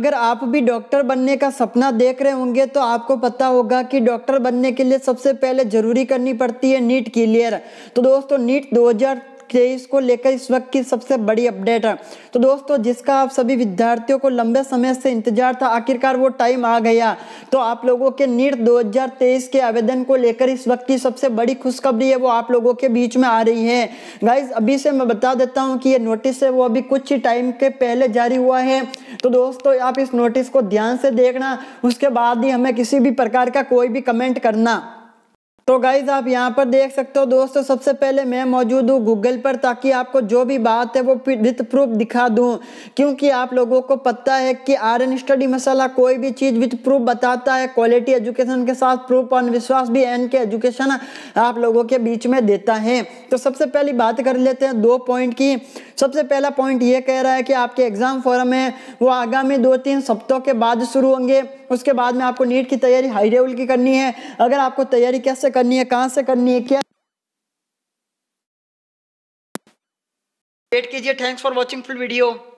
अगर आप भी डॉक्टर बनने का सपना देख रहे होंगे तो आपको पता होगा कि डॉक्टर बनने के लिए सबसे पहले ज़रूरी करनी पड़ती है नीट क्लियर तो दोस्तों नीट 2000 तेईस को लेकर इस वक्त की सबसे बड़ी अपडेट है तो दोस्तों जिसका आप सभी विद्यार्थियों को लंबे समय से इंतजार था आखिरकार वो टाइम आ गया तो आप लोगों के नीट 2023 के आवेदन को लेकर इस वक्त की सबसे बड़ी खुशखबरी है वो आप लोगों के बीच में आ रही है गाइज अभी से मैं बता देता हूँ कि ये नोटिस है वो अभी कुछ ही टाइम के पहले जारी हुआ है तो दोस्तों आप इस नोटिस को ध्यान से देखना उसके बाद ही हमें किसी भी प्रकार का कोई भी कमेंट करना तो गाइज आप यहाँ पर देख सकते हो दोस्तों सबसे पहले मैं मौजूद हूँ गूगल पर ताकि आपको जो भी बात है वो विथ प्रूफ दिखा दूँ क्योंकि आप लोगों को पता है कि आर एन स्टडी मसाला कोई भी चीज़ विथ प्रूफ बताता है क्वालिटी एजुकेशन के साथ प्रूफ और विश्वास भी एन के एजुकेशन आप लोगों के बीच में देता है तो सबसे पहली बात कर लेते हैं दो पॉइंट की सबसे पहला पॉइंट ये कह रहा है कि आपके एग्ज़ाम फॉरम है वो आगामी दो तीन सप्तों के बाद शुरू होंगे उसके बाद में आपको नीट की तैयारी हाई लेवल की करनी है अगर आपको तैयारी कैसे करनी है कहाँ से करनी है क्या वेट कीजिए thanks for watching full video